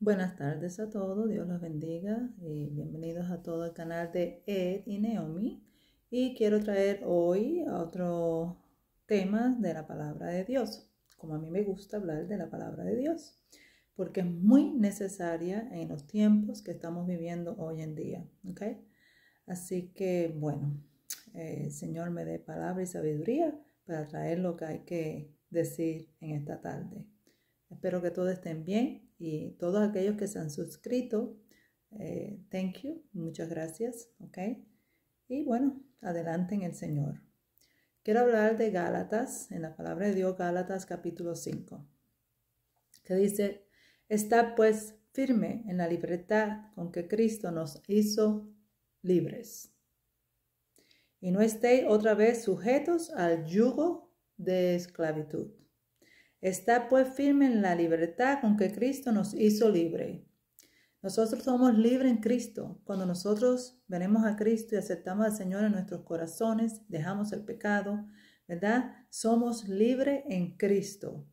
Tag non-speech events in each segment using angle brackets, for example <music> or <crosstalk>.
Buenas tardes a todos, Dios los bendiga y eh, bienvenidos a todo el canal de Ed y Naomi. Y quiero traer hoy otro tema de la palabra de Dios, como a mí me gusta hablar de la palabra de Dios, porque es muy necesaria en los tiempos que estamos viviendo hoy en día. Así que, bueno, el eh, Señor me dé palabra y sabiduría para traer lo que hay que decir en esta tarde. Espero que todos estén bien y todos aquellos que se han suscrito, eh, thank you, muchas gracias, ¿ok? Y bueno, adelante en el Señor. Quiero hablar de Gálatas, en la palabra de Dios, Gálatas capítulo 5, que dice, está pues firme en la libertad con que Cristo nos hizo libres. Y no estéis otra vez sujetos al yugo de esclavitud. Está pues firme en la libertad con que Cristo nos hizo libre. Nosotros somos libres en Cristo. Cuando nosotros venimos a Cristo y aceptamos al Señor en nuestros corazones, dejamos el pecado, ¿verdad? Somos libres en Cristo.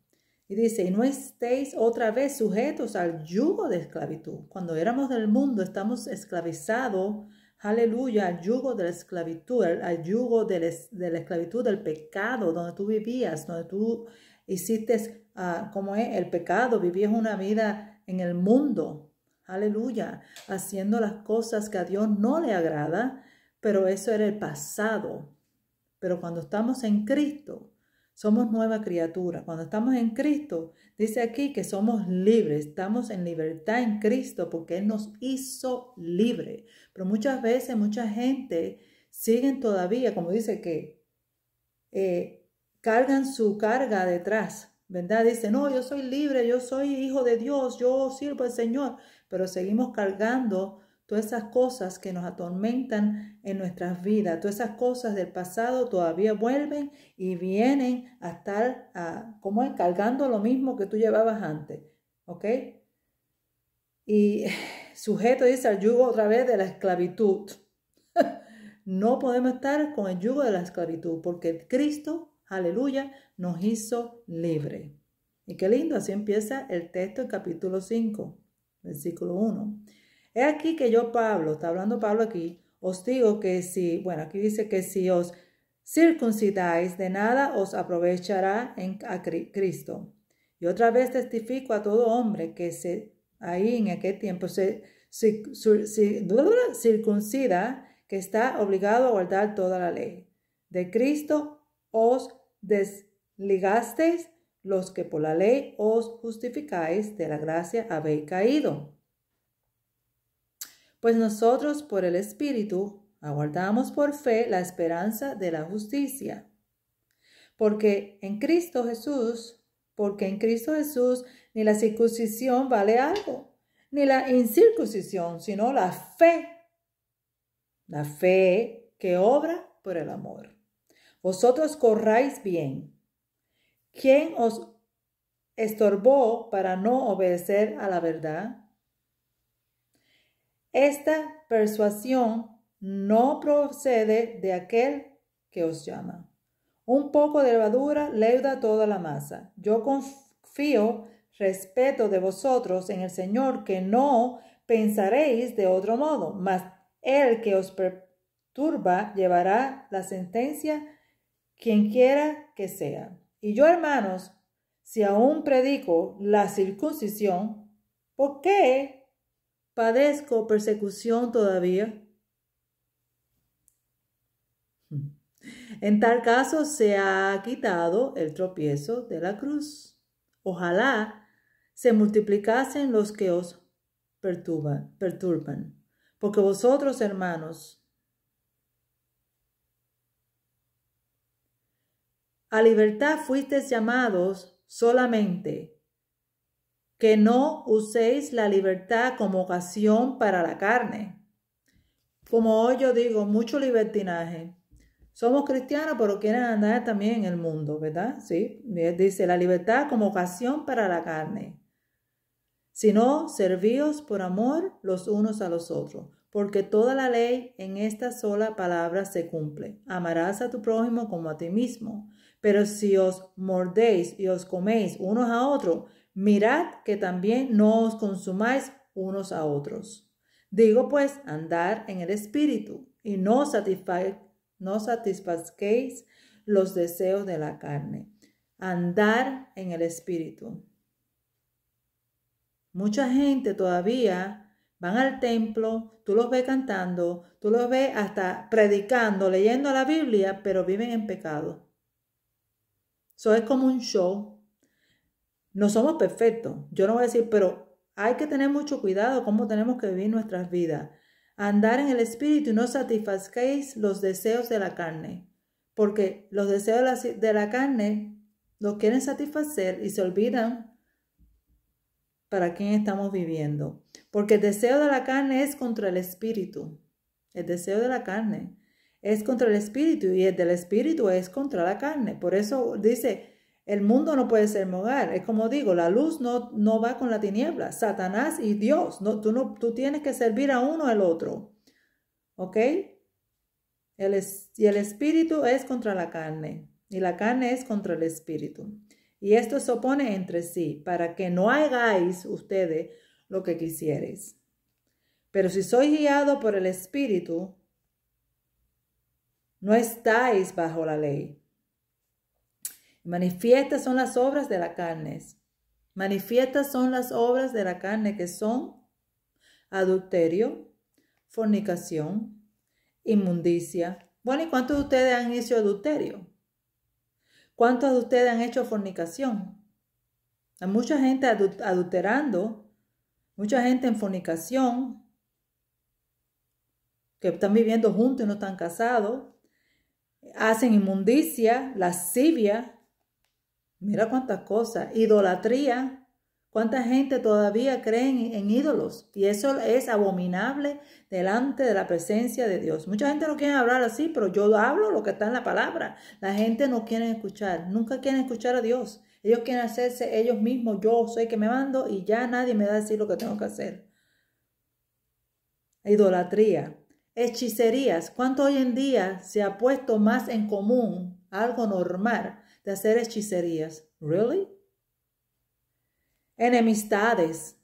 Y dice, y no estéis otra vez sujetos al yugo de esclavitud. Cuando éramos del mundo, estamos esclavizados, aleluya, al yugo de la esclavitud, al, yugo de la, esclavitud del pecado, donde tú vivías, donde tú hiciste ah, como es el pecado, vivías una vida en el mundo, aleluya, haciendo las cosas que a Dios no le agrada, pero eso era el pasado. Pero cuando estamos en Cristo, somos nueva criatura. Cuando estamos en Cristo, dice aquí que somos libres, estamos en libertad en Cristo porque Él nos hizo libre. Pero muchas veces, mucha gente siguen todavía, como dice que eh, cargan su carga detrás, ¿verdad? Dicen, no, yo soy libre, yo soy hijo de Dios, yo sirvo al Señor, pero seguimos cargando todas esas cosas que nos atormentan en nuestras vidas, todas esas cosas del pasado todavía vuelven y vienen a estar como es? cargando lo mismo que tú llevabas antes, ¿ok? Y <laughs> sujeto dice al yugo otra vez de la esclavitud. <laughs> no podemos estar con el yugo de la esclavitud porque Cristo aleluya, nos hizo libre. Y qué lindo, así empieza el texto en capítulo 5, versículo 1. Es aquí que yo, Pablo, está hablando Pablo aquí, os digo que si, bueno, aquí dice que si os circuncidáis, de nada os aprovechará en, a Cristo. Y otra vez testifico a todo hombre que se, ahí en aquel tiempo se si circuncida, que está obligado a guardar toda la ley. De Cristo os desligasteis los que por la ley os justificáis, de la gracia habéis caído. Pues nosotros por el Espíritu aguardamos por fe la esperanza de la justicia. Porque en Cristo Jesús, porque en Cristo Jesús ni la circuncisión vale algo, ni la incircuncisión, sino la fe. La fe que obra por el amor. Vosotros corráis bien. ¿Quién os estorbó para no obedecer a la verdad? Esta persuasión no procede de aquel que os llama. Un poco de levadura leuda toda la masa. Yo confío, respeto de vosotros en el Señor, que no pensaréis de otro modo, mas el que os perturba llevará la sentencia quien quiera que sea. Y yo, hermanos, si aún predico la circuncisión, ¿por qué padezco persecución todavía? En tal caso se ha quitado el tropiezo de la cruz. Ojalá se multiplicasen los que os perturban, perturban. Porque vosotros, hermanos, a libertad fuisteis llamados solamente, que no uséis la libertad como ocasión para la carne. Como hoy yo digo, mucho libertinaje. Somos cristianos, pero quieren andar también en el mundo, ¿verdad? Sí, eh, dice la libertad como ocasión para la carne. Sino servíos por amor los unos a los otros, porque toda la ley en esta sola palabra se cumple. Amarás a tu prójimo como a ti mismo. Pero si os mordéis y os coméis unos a otros, mirad que también no os consumáis unos a otros. Digo pues, andar en el espíritu y no, no satisfazquéis los deseos de la carne. Andar en el espíritu. Mucha gente todavía van al templo, tú los ves cantando, tú los ves hasta predicando, leyendo la Biblia, pero viven en pecado. Eso es como un show. No somos perfectos. Yo no voy a decir, pero hay que tener mucho cuidado cómo tenemos que vivir nuestras vidas. Andar en el espíritu y no satisfacéis los deseos de la carne. Porque los deseos de la, de la carne los quieren satisfacer y se olvidan para quién estamos viviendo. Porque el deseo de la carne es contra el espíritu. El deseo de la carne es contra el espíritu y el del espíritu es contra la carne. Por eso dice, el mundo no puede ser mi Es como digo, la luz no, no va con la tiniebla. Satanás y Dios, tú, no, tú tienes que servir a uno al otro. ¿Ok? es, y el espíritu es contra la carne y la carne es contra el espíritu. Y esto se opone entre sí para que no hagáis ustedes lo que quisieres. Pero si sois guiado por el espíritu, no estáis bajo la ley. Manifiestas son las obras de la carne. Manifiestas son las obras de la carne que son adulterio, fornicación, inmundicia. Bueno, ¿y cuántos de ustedes han hecho adulterio? ¿Cuántos de ustedes han hecho fornicación? Hay mucha gente adulterando, mucha gente en fornicación, que están viviendo juntos y no están casados hacen inmundicia, lascivia, mira cuántas cosas, idolatría, cuánta gente todavía creen en ídolos y eso es abominable delante de la presencia de Dios. Mucha gente no quiere hablar así, pero yo hablo lo que está en la palabra. La gente no quiere escuchar, nunca quieren escuchar a Dios. Ellos quieren hacerse ellos mismos, yo soy que me mando y ya nadie me va a decir lo que tengo que hacer. Idolatría, Hechicerías. ¿Cuánto hoy en día se ha puesto más en común algo normal de hacer hechicerías? ¿Really? Enemistades,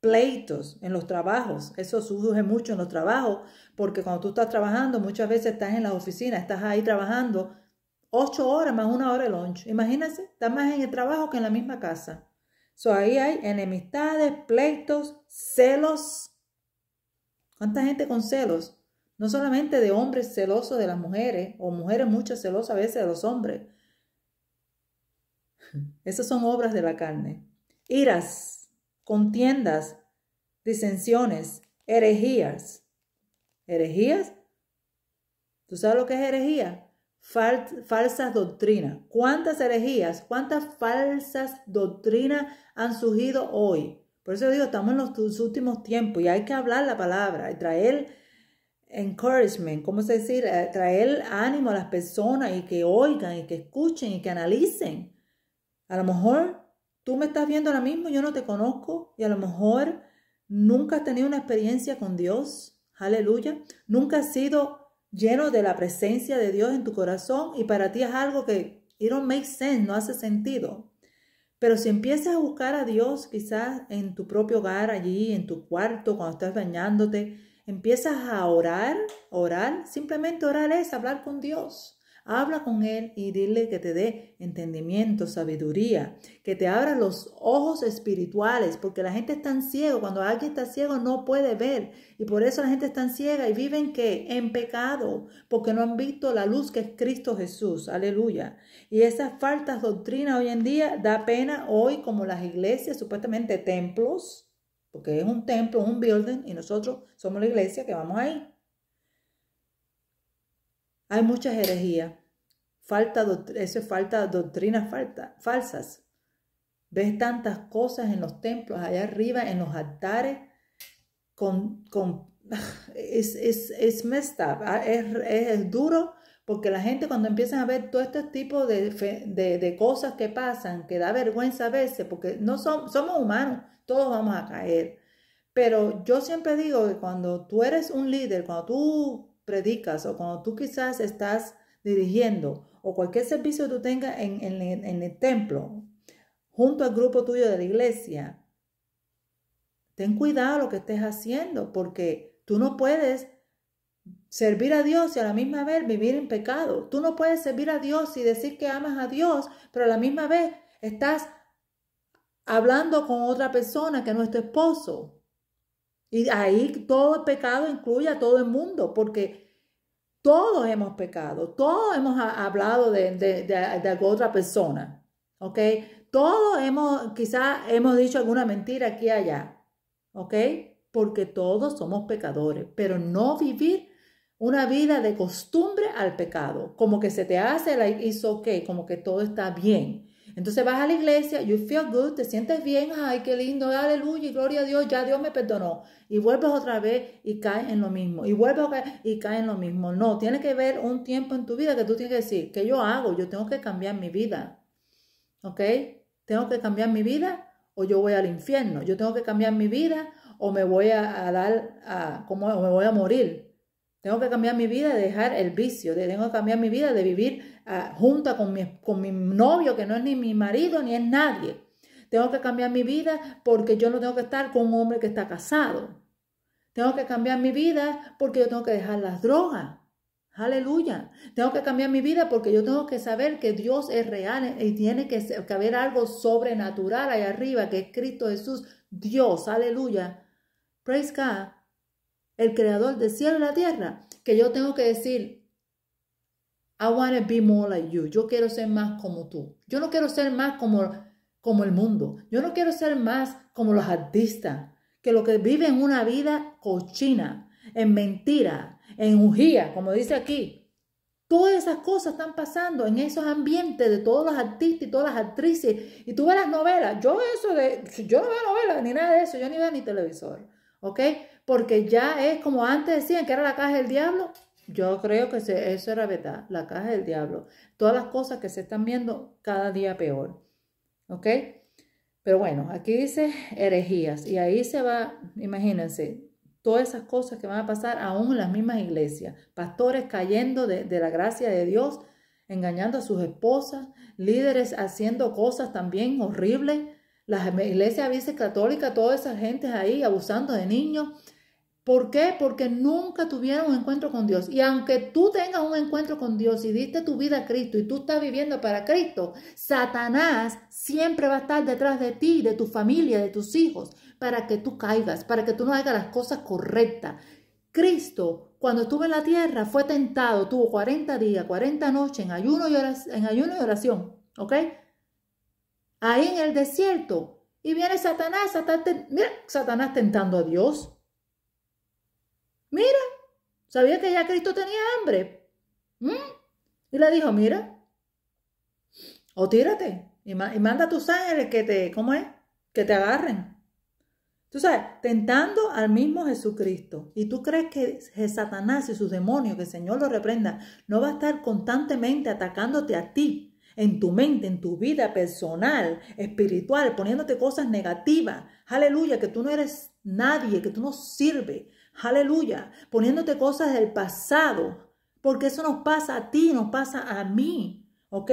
pleitos en los trabajos. Eso surge mucho en los trabajos porque cuando tú estás trabajando, muchas veces estás en la oficina, estás ahí trabajando ocho horas más una hora de lunch. Imagínense, estás más en el trabajo que en la misma casa. So, ahí hay enemistades, pleitos, celos. ¿Cuánta gente con celos? No solamente de hombres celosos de las mujeres, o mujeres muchas celosas a veces de los hombres. <laughs> Esas son obras de la carne. Iras, contiendas, disensiones, herejías. ¿Herejías? ¿Tú sabes lo que es herejía? falsas doctrinas. ¿Cuántas herejías, cuántas falsas doctrinas han surgido hoy? Por eso digo, estamos en los últimos tiempos y hay que hablar la palabra y traer encouragement, ¿cómo se decir? Eh, traer ánimo a las personas y que oigan y que escuchen y que analicen. A lo mejor tú me estás viendo ahora mismo, yo no te conozco y a lo mejor nunca has tenido una experiencia con Dios. Aleluya. Nunca has sido lleno de la presencia de Dios en tu corazón y para ti es algo que sense, no hace sentido. Pero si empiezas a buscar a Dios quizás en tu propio hogar, allí, en tu cuarto, cuando estás bañándote, Empiezas a orar, orar, simplemente orar es hablar con Dios. Habla con Él y dile que te dé entendimiento, sabiduría, que te abra los ojos espirituales, porque la gente está tan cuando alguien está ciego no puede ver, y por eso la gente está tan ciega y viven que en pecado, porque no han visto la luz que es Cristo Jesús, aleluya. Y esas faltas doctrinas hoy en día da pena hoy como las iglesias, supuestamente templos, porque es un templo, es un building y nosotros somos la iglesia que vamos ahí. Hay muchas herejías, falta eso es falta doctrinas falsas. Ves tantas cosas en los templos, allá arriba, en los altares, con, <laughs> es, ah, es, es duro porque la gente cuando empiezan a ver todo este tipo de, de cosas que pasan, que da vergüenza a veces, porque no somos humanos, todos vamos a caer. Pero yo siempre digo que cuando tú eres un líder, cuando tú predicas o cuando tú quizás estás dirigiendo o cualquier servicio que tú tengas en, en el templo, junto al grupo tuyo de la iglesia, ten cuidado lo que estés haciendo porque tú no puedes servir a Dios y a la misma vez vivir en pecado. Tú no puedes servir a Dios y decir que amas a Dios, pero a la misma vez estás hablando con otra persona que no es tu esposo. Y ahí todo el pecado incluye a todo el mundo, porque todos hemos pecado, todos hemos hablado de, otra persona, ¿ok? Todos hemos, quizás hemos dicho alguna mentira aquí allá, ¿ok? Porque todos somos pecadores, pero no vivir una vida de costumbre al pecado, como que se te hace, la... hizo ok, como que todo está bien. Entonces vas a la iglesia, you feel good, te sientes bien, ay, qué lindo, aleluya, gloria a Dios, ya Dios me perdonó. Y vuelves otra vez y caes en lo mismo, y vuelves y caes en lo mismo. No, tiene que haber un tiempo en tu vida que tú tienes que decir, ¿qué yo hago? Yo tengo que cambiar mi vida. ¿Ok? Tengo que cambiar mi vida o yo voy al infierno. Yo tengo que cambiar mi vida o me voy a, dar, a, como, o me voy a morir. Tengo que cambiar mi vida de dejar el vicio, tengo que cambiar mi vida de vivir ah, junta con mi, con mi novio, que no es ni mi marido ni es nadie. Tengo que cambiar mi vida porque yo no tengo que estar con un hombre que está casado. Tengo que cambiar mi vida porque yo tengo que dejar las drogas. Aleluya. Tengo que cambiar mi vida porque yo tengo que saber que Dios es real y tiene que, que haber algo sobrenatural ahí arriba, que es Cristo Jesús, Dios. Aleluya. Praise God el creador del cielo y la tierra, que yo tengo que decir, I want to be more like you. Yo quiero ser más como tú. Yo no quiero ser más como, como el mundo. Yo no quiero ser más como los artistas, que lo que viven una vida cochina, en mentira, en ujía, como dice aquí. Todas esas cosas están pasando en esos ambientes de todos los artistas y todas las actrices. Y tú ves las novelas. Yo eso de, yo no veo novelas ni nada de eso. Yo ni veo ni televisor. ¿Ok? porque ya es como antes decían que era la caja del diablo. Yo creo que eso era verdad, la caja del diablo. Todas las cosas que se están viendo cada día peor. ¿Ok? Pero bueno, aquí dice herejías y ahí se va, imagínense, todas esas cosas que van a pasar aún en las mismas iglesias. Pastores cayendo de, la gracia de Dios, engañando a sus esposas, líderes haciendo cosas también horribles La iglesia vicecatólicas, católica toda esa gente ahí abusando de niños, ¿Por qué? Porque nunca tuvieron un encuentro con Dios. Y aunque tú tengas un encuentro con Dios y diste tu vida a Cristo y tú estás viviendo para Cristo, Satanás siempre va a estar detrás de ti, de tu familia, de tus hijos, para que tú caigas, para que tú no hagas las cosas correctas. Cristo, cuando estuvo en la tierra, fue tentado, tuvo 40 días, 40 noches en ayuno y oración, ¿ok? Ahí en el desierto. Y viene Satanás, Satanás, mira, Satanás tentando a Dios mira, sabía que ya Cristo tenía hambre. Mm". Y le dijo, mira, o tírate y, manda a tus ángeles que te, ¿cómo es? Que te agarren. Tú sabes, tentando al mismo Jesucristo. Y tú crees que Satanás y sus demonios, que el Señor lo reprenda, no va a estar constantemente atacándote a ti, en tu mente, en tu vida personal, espiritual, poniéndote cosas negativas. Aleluya, que tú no eres nadie, que tú no sirves, Aleluya. Poniéndote cosas del pasado. Porque eso nos pasa a ti, nos pasa a mí. ¿Ok?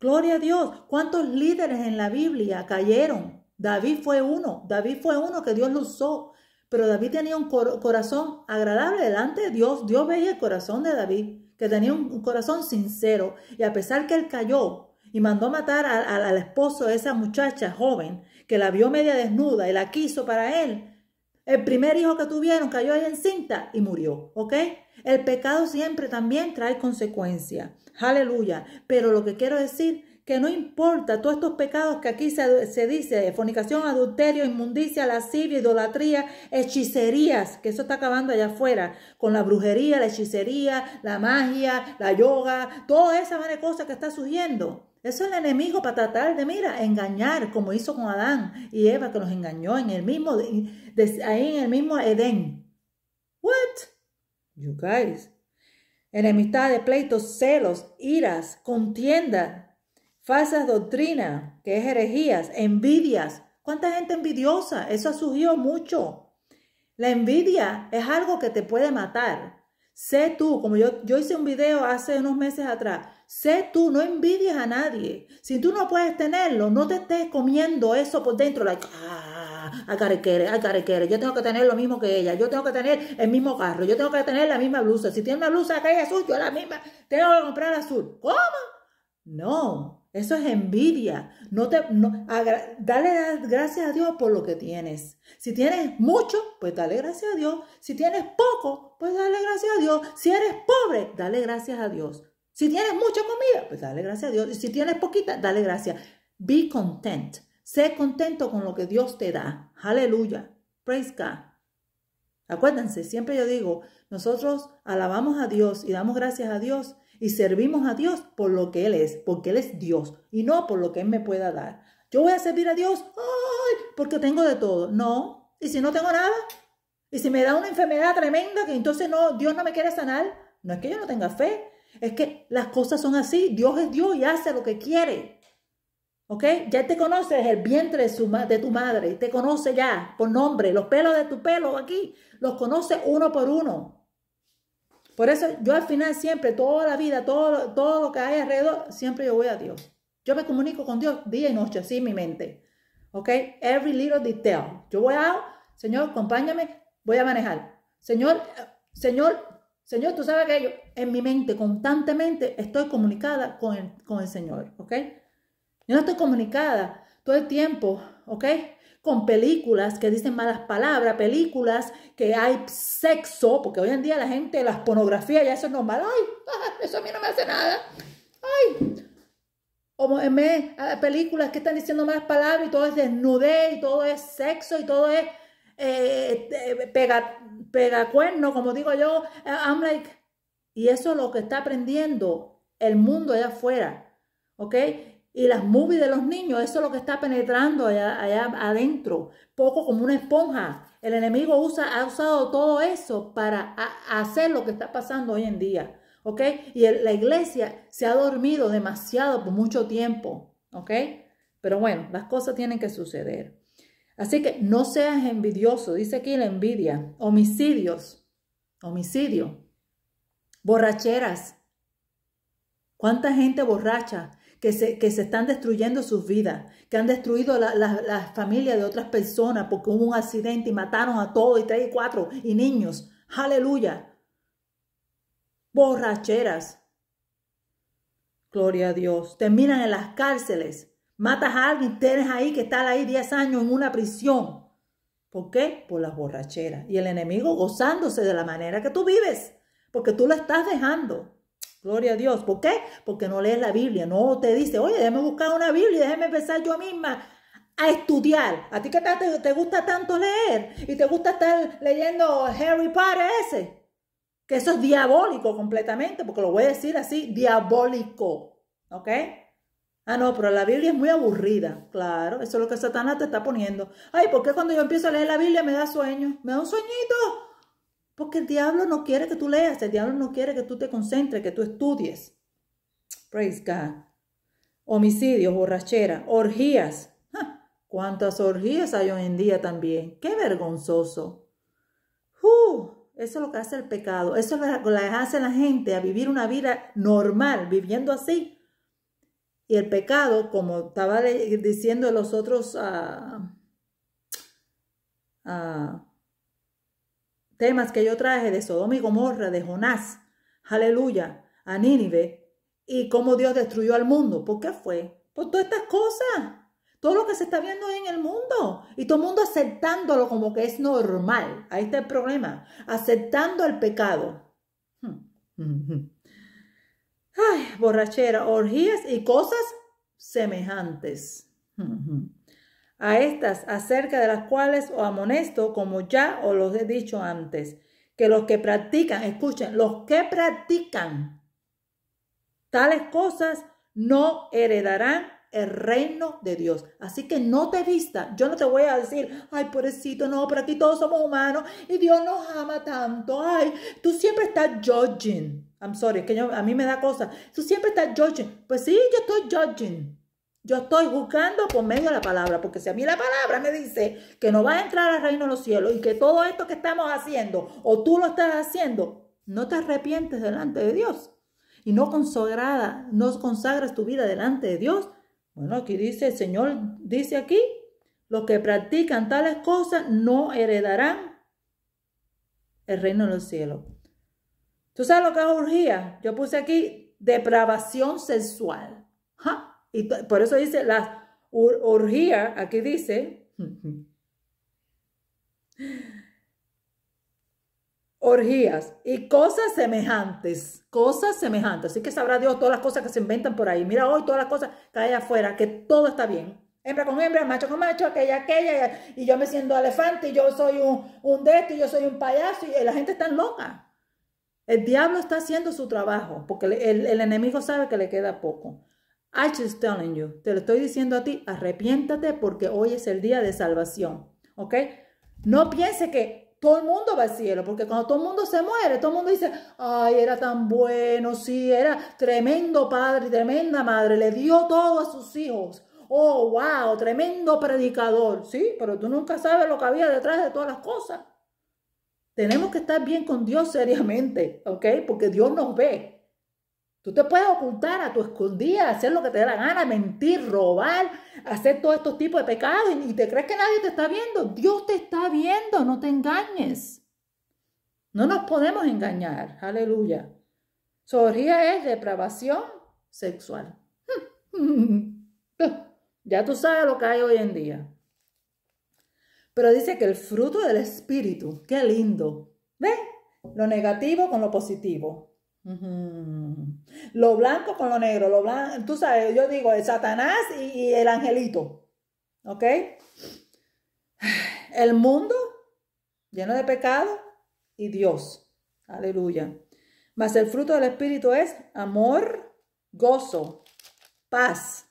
Gloria a Dios. ¿Cuántos líderes en la Biblia cayeron? David fue uno. David fue uno que Dios lo usó. Pero David tenía un corazón agradable delante de Dios. Dios veía el corazón de David, que tenía un corazón sincero. Y a pesar que él cayó, y mandó matar al esposo de esa muchacha joven que la vio media desnuda y la quiso para él, el primer hijo que tuvieron cayó ahí encinta y murió, ¿ok? El pecado siempre también trae consecuencias, aleluya. Pero lo que quiero decir, que no importa todos estos pecados que aquí se, se dice, fornicación, adulterio, inmundicia, lascivia, idolatría, hechicerías, que eso está acabando allá afuera, con la brujería, la hechicería, la magia, la yoga, toda esa de cosas que está surgiendo. Eso es el enemigo para tratar de, mira, engañar, como hizo con Adán y Eva, que nos engañó en el mismo ahí en el mismo Edén. What? You guys. de pleitos, celos, iras, contienda, falsas doctrinas, que es herejías, envidias. ¿Cuánta gente envidiosa? Eso ha surgido mucho. La envidia es algo que te puede matar. Sé tú, como yo, yo hice un video hace unos meses atrás, Sé tú, no envidies a nadie. Si tú no puedes tenerlo, no te estés comiendo eso por dentro, like, ah, a carequere. Yo tengo que tener lo mismo que ella. Yo tengo que tener el mismo carro. Yo tengo que tener la misma blusa. Si tiene una blusa acá es azul, yo la misma tengo que comprar azul. ¿Cómo? No, eso es envidia. No te, dale gracias a Dios por lo que tienes. Si tienes mucho, pues dale gracias a Dios. Si tienes poco, pues dale gracias a Dios. Si eres pobre, dale gracias a Dios. Si tienes mucha comida, pues dale gracias a Dios. Y si tienes poquita, dale gracias. Be content. Sé contento con lo que Dios te da. Aleluya. Praise God. Acuérdense, siempre yo digo, nosotros alabamos a Dios y damos gracias a Dios y servimos a Dios por lo que Él es, porque Él es Dios y no por lo que Él me pueda dar. Yo voy a servir a Dios porque tengo de todo. No. Y si no tengo nada, y si me da una enfermedad tremenda que entonces no, Dios no me quiere sanar, no es que yo no tenga fe, es que las cosas son así. Dios es Dios y hace lo que quiere. ¿Ok? Ya te conoces el vientre de, tu madre. Te conoce ya por nombre. Los pelos de tu pelo aquí. Los conoce uno por uno. Por eso yo al final siempre, toda la vida, todo, todo lo que hay alrededor, siempre yo voy a Dios. Yo me comunico con Dios día y noche, así en mi mente. ¿Ok? Every little detail. Yo voy a, Señor, acompáñame, voy a manejar. Señor, eh, Señor, Señor, tú sabes que yo en mi mente constantemente estoy comunicada con el, Señor, ¿ok? Yo no estoy comunicada todo el tiempo, ¿ok? Con películas que dicen malas palabras, películas que hay sexo, porque hoy en día la gente, las pornografías, ya eso es normal. ¡Ay! <laughs> Eso a mí no me hace nada. ¡Ay! O en ah, películas que están diciendo malas palabras y todo es desnudez y todo es sexo y todo es eh, pega, pega cuerno, como digo yo, eh, I'm like, y eso es lo que está aprendiendo el mundo allá afuera, ¿ok? Y las movies de los niños, eso es lo que está penetrando allá, adentro, poco como una esponja. El enemigo usa, ha usado todo eso para hacer lo que está pasando hoy en día, ¿ok? Y la iglesia se ha dormido demasiado por mucho tiempo, ¿ok? Pero bueno, las cosas tienen que suceder. Así que no seas envidioso, dice aquí la envidia, homicidios, homicidio, borracheras. ¿Cuánta gente borracha que se, que se están destruyendo sus vidas, que han destruido las familias de otras personas porque hubo un accidente y mataron a todos y tres y cuatro y niños? Aleluya. Borracheras. Gloria a Dios. Terminan en las cárceles Matas a alguien, tienes ahí que estar ahí 10 años en una prisión. ¿Por qué? Por las borracheras. Y el enemigo gozándose de la manera que tú vives, porque tú lo estás dejando. Gloria a Dios. ¿Por qué? Porque no lees la Biblia. No te dice, oye, déjame buscar una Biblia, déjame empezar yo misma a estudiar. A ti que te, te gusta tanto leer y te gusta estar leyendo Harry Potter ese. Que eso es diabólico completamente, porque lo voy a decir así, diabólico. ¿Ok? Ah, no, pero la Biblia es muy aburrida. Claro, eso es lo que Satanás te está poniendo. Ay, ¿por qué cuando yo empiezo a leer la Biblia me da sueño? Me da un sueñito. Porque el diablo no quiere que tú leas, el diablo no quiere que tú te concentres, que tú estudies. Praise God. Homicidios, borrachera, orgías. ¿Cuántas orgías hay hoy en día también? ¡Qué vergonzoso! Uh, eso es lo que hace el pecado, eso es lo que hace la gente a vivir una vida normal, viviendo así y el pecado, como estaba diciendo los otros ah, ah, temas que yo traje de Sodoma y Gomorra, de Jonás, aleluya, a Nínive, y cómo Dios destruyó al mundo. ¿Por qué fue? Por todas estas cosas. Todo lo que se está viendo en el mundo. Y todo el mundo aceptándolo como que es normal. Ahí está el problema. Aceptando el pecado. Hmm ay, borrachera, orgías y cosas semejantes. A estas, acerca de las cuales os amonesto, como ya os los he dicho antes, que los que practican, escuchen, los que practican tales cosas no heredarán el reino de Dios. Así que no te vista. Yo no te voy a decir, ay, pobrecito, no, pero aquí todos somos humanos y Dios nos ama tanto. Ay, tú siempre estás judging. I'm sorry, es que a mí me da cosa. Tú siempre estás judging. Pues sí, yo estoy judging. Yo estoy juzgando por medio de la palabra, porque si a mí la palabra me dice que no va a entrar al reino de los cielos y que todo esto que estamos haciendo o tú lo estás haciendo, no te arrepientes delante de Dios y no consagrada, no consagras tu vida delante de Dios, bueno, aquí dice, el Señor dice aquí, los que practican tales cosas no heredarán el reino de los cielos. ¿Tú sabes lo que es orgía? Yo puse aquí depravación sexual. Y por eso dice la orgía, aquí dice. <laughs> <laughs> orgías y cosas semejantes, cosas semejantes. Así que sabrá Dios todas las cosas que se inventan por ahí. Mira hoy todas las cosas que hay afuera, que todo está bien. Hembra con hembra, macho con macho, aquella, aquella, y yo me siento elefante, y yo soy un, un este, y yo soy un payaso, y la gente está loca. El diablo está haciendo su trabajo, porque el, enemigo sabe que le queda poco. I just telling you, te lo estoy diciendo a ti, arrepiéntate porque hoy es el día de salvación, ¿ok? No piense que todo el mundo va al cielo, porque cuando todo el mundo se muere, todo el mundo dice, ay, era tan bueno, sí, era tremendo padre, tremenda madre, le dio todo a sus hijos. Oh, wow, tremendo predicador, sí, pero tú nunca sabes lo que había detrás de todas las cosas. Tenemos que estar bien con Dios seriamente, ¿ok? Porque Dios nos ve. Tú te puedes ocultar a tu escondida, hacer lo que te dé la gana, mentir, robar, hacer todos estos tipos de pecados y te crees que nadie te está viendo. Dios te está viendo, no te engañes. No nos podemos engañar. Aleluya. Sorría es depravación sexual. <laughs> Ya tú sabes lo que hay hoy en día. Pero dice que el fruto del espíritu, qué lindo. ¿Ves? Lo negativo con lo positivo. Lo blanco con lo negro, lo blanco, tú sabes, yo digo el Satanás y, el angelito, ¿ok? El mundo lleno de pecado y Dios, aleluya. Mas el fruto del Espíritu es amor, gozo, paz.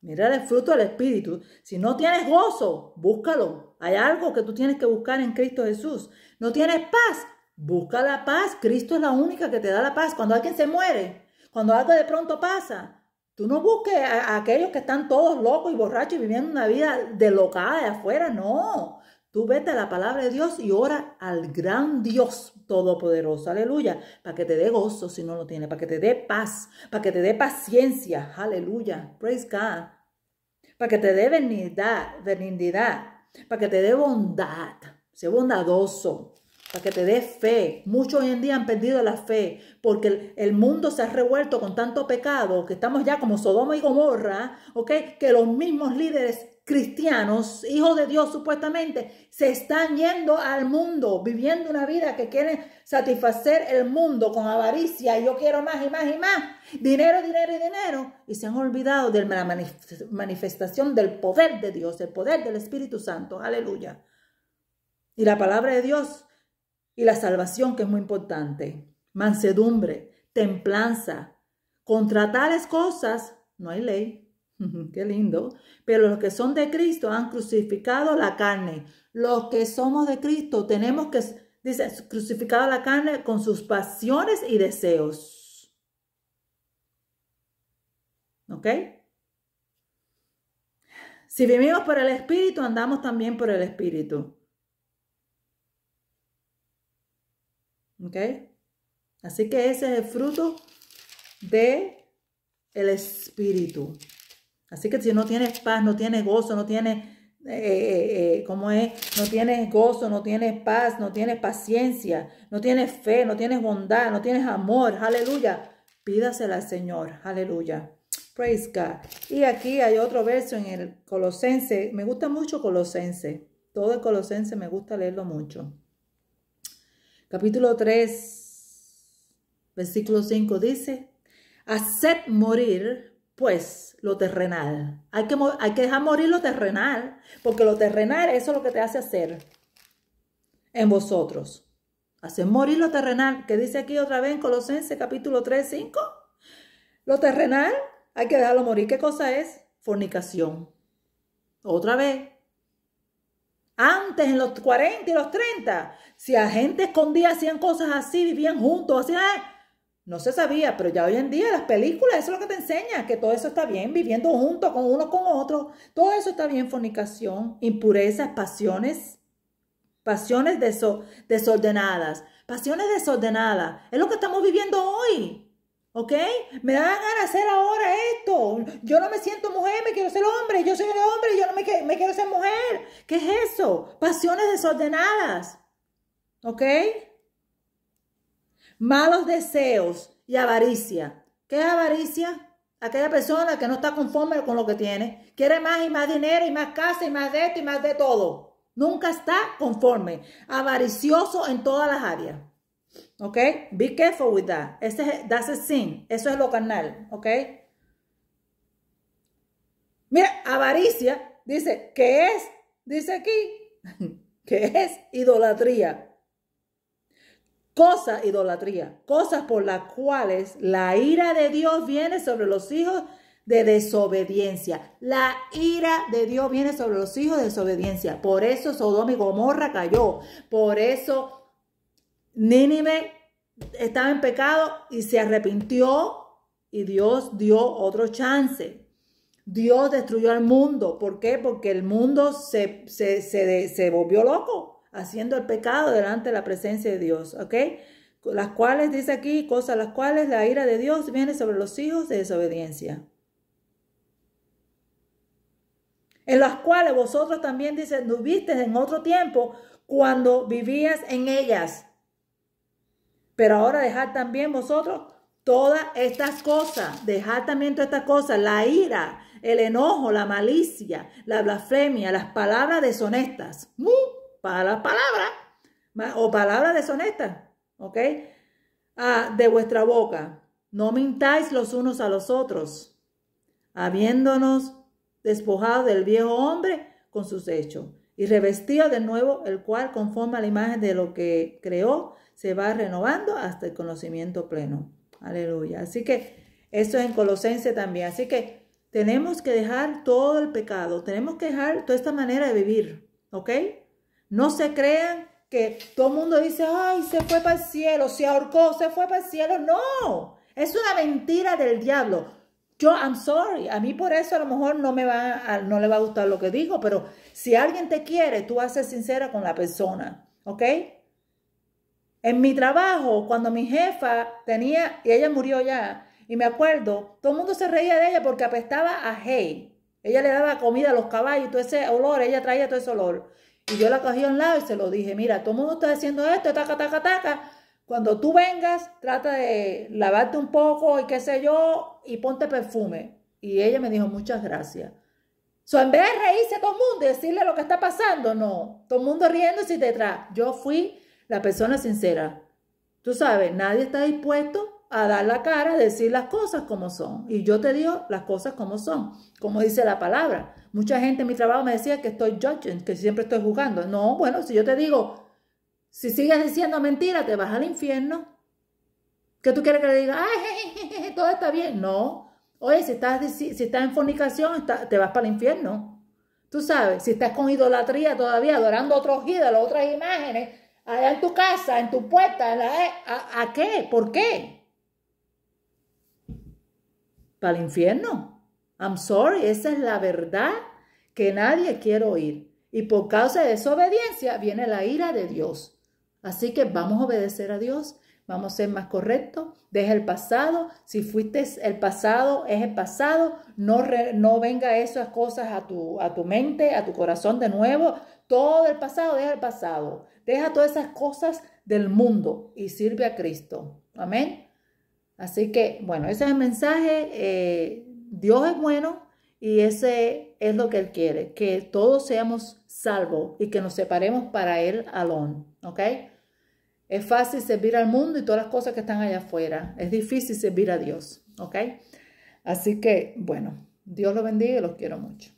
mira el fruto del Espíritu. Si no tienes gozo, búscalo. Hay algo que tú tienes que buscar en Cristo Jesús. No tienes paz, Busca la paz. Cristo es la única que te da la paz. Cuando alguien se muere, cuando algo de pronto pasa, tú no busques a, aquellos que están todos locos y borrachos y viviendo una vida delocada de afuera. No. Tú vete a la palabra de Dios y ora al gran Dios Todopoderoso. Aleluya. Para que te dé gozo si no lo tiene. Para que te dé paz. Para que te dé paciencia. Aleluya. Praise God. Para que te dé Benignidad. Para que te dé bondad. Sé bondadoso para que te dé fe. Muchos hoy en día han perdido la fe porque el, mundo se ha revuelto con tanto pecado que estamos ya como Sodoma y Gomorra, ¿ok? Que los mismos líderes cristianos, hijos de Dios supuestamente, se están yendo al mundo, viviendo una vida que quieren satisfacer el mundo con avaricia, y yo quiero más y más y más, dinero, dinero y dinero, y se han olvidado de la manifestación del poder de Dios, el poder del Espíritu Santo, aleluya. Y la palabra de Dios y la salvación, que es muy importante, mansedumbre, templanza. Contra tales cosas no hay ley. <laughs> Qué lindo. Pero los que son de Cristo han crucificado la carne. Los que somos de Cristo tenemos que, dice, crucificado la carne con sus pasiones y deseos. ¿Ok? Si vivimos por el Espíritu, andamos también por el Espíritu. ¿Ok? Así que ese es el fruto de el espíritu. Así que si no tienes paz, no tienes gozo, no tienes, eh, eh, eh, eh, ¿cómo es? No tienes gozo, no tienes paz, no tienes paciencia, no tienes fe, no tienes bondad, no tienes amor. Aleluya. Pídasela al Señor. Aleluya. Praise God. Y aquí hay otro verso en el Colosense. Me gusta mucho Colosense. Todo el Colosense me gusta leerlo mucho capítulo 3, versículo 5 dice, haced morir pues lo terrenal. Hay que, dejar morir lo terrenal, porque lo terrenal eso es lo que te hace hacer en vosotros. Hacer morir lo terrenal, que dice aquí otra vez en Colosenses capítulo 3, 5. Lo terrenal hay que dejarlo morir. ¿Qué cosa es? Fornicación. Otra vez, antes, en los 40 y los 30, si la gente escondía, hacían cosas así, vivían juntos, hacían... No se sabía, pero ya hoy en día las películas, eso es lo que te enseña, que todo eso está bien, viviendo juntos con uno con otro, todo eso está bien, fornicación, impurezas, pasiones, pasiones desordenadas, pasiones desordenadas, es lo que estamos viviendo hoy. ¿Ok? Me da ganas hacer ahora esto. Yo no me siento mujer, me quiero ser hombre. Yo soy el hombre, yo no me, me quiero ser mujer. ¿Qué es eso? Pasiones desordenadas. ¿Ok? Malos deseos y avaricia. ¿Qué es avaricia? Aquella persona que no está conforme con lo que tiene. Quiere más y más dinero y más casa y más de esto y más de todo. Nunca está conforme. Avaricioso en todas las áreas. ¿Ok? Be careful with that. Ese that's a sin. Eso es lo carnal. ¿Ok? Mira, avaricia dice, ¿qué es? Dice aquí, <laughs> que es idolatría. Cosa idolatría, cosas por las cuales la ira de Dios viene sobre los hijos de desobediencia. La ira de Dios viene sobre los hijos de desobediencia. Por eso Sodoma y Gomorra cayó. Por eso Nínive estaba en pecado y se arrepintió y Dios dio otro chance. Dios destruyó al mundo. ¿Por qué? Porque el mundo se, se, se, volvió loco haciendo el pecado delante de la presencia de Dios. ¿Ok? Las cuales, dice aquí, cosas las cuales la ira de Dios viene sobre los hijos de desobediencia. En las cuales vosotros también, dice, viste en otro tiempo cuando vivías en ellas. Pero ahora dejad también vosotros todas estas cosas, dejad también todas estas cosas, la ira, el enojo, la malicia, la blasfemia, las palabras deshonestas. Mm, para las palabras o palabras deshonestas, ¿ok? Ah, de vuestra boca. No mintáis los unos a los otros, habiéndonos despojado del viejo hombre con sus hechos y revestido de nuevo, el cual conforma la imagen de lo que creó se va renovando hasta el conocimiento pleno. Aleluya. Así que eso es en Colosense también. Así que tenemos que dejar todo el pecado, tenemos que dejar toda esta manera de vivir, ¿ok? No se crean que todo el mundo dice, ay, se fue para el cielo, se ahorcó, se fue para el cielo. No, es una mentira del diablo. Yo, I'm sorry, a mí por eso a lo mejor no me va, no le va a gustar lo que digo, pero si alguien te quiere, tú vas a ser sincera con la persona, ¿ok? En mi trabajo, cuando mi jefa tenía, y ella murió ya, y me acuerdo, todo el mundo se reía de ella porque apestaba a hey Ella le daba comida a los caballos, todo ese olor, ella traía todo ese olor. Y yo la cogí a lado y se lo dije, mira, todo el mundo está haciendo esto, taca, taca, taca. Cuando tú vengas, trata de lavarte un poco y qué sé yo, y ponte perfume. Y ella me dijo, muchas gracias. So, en vez de reírse a todo el mundo y decirle lo que está pasando, no. Todo el mundo riéndose detrás. Yo fui la persona sincera. Tú sabes, nadie está dispuesto a dar la cara, a decir las cosas como son. Y yo te digo las cosas como son, como dice la palabra. Mucha gente en mi trabajo me decía que estoy judging, que siempre estoy juzgando. No, bueno, si yo te digo, si sigues diciendo mentira, te vas al infierno. ¿Qué tú quieres que le diga? Ay, todo está bien. No. Oye, si estás, si, estás en fornicación, te vas para el infierno. Tú sabes, si estás con idolatría todavía, adorando otros ídolos, otras imágenes, allá ah, en tu casa, en tu puerta, e, ¿a, qué? ¿Por qué? Para el infierno. I'm sorry, esa es la verdad que nadie quiere oír. Y por causa de desobediencia viene la ira de Dios. Así que vamos a obedecer a Dios, vamos a ser más correctos, deja el pasado, si fuiste el pasado, es el pasado, no, no venga esas cosas a tu, a tu mente, a tu corazón de nuevo, todo el pasado, deja el pasado. Deja todas esas cosas del mundo y sirve a Cristo. Amén. Así que, bueno, ese es el mensaje. Eh, Dios es bueno y ese es lo que Él quiere, que todos seamos salvos y que nos separemos para Él alón. ¿Ok? Es fácil servir al mundo y todas las cosas que están allá afuera. Es difícil servir a Dios. ¿Ok? Así que, bueno, Dios los bendiga y los quiero mucho.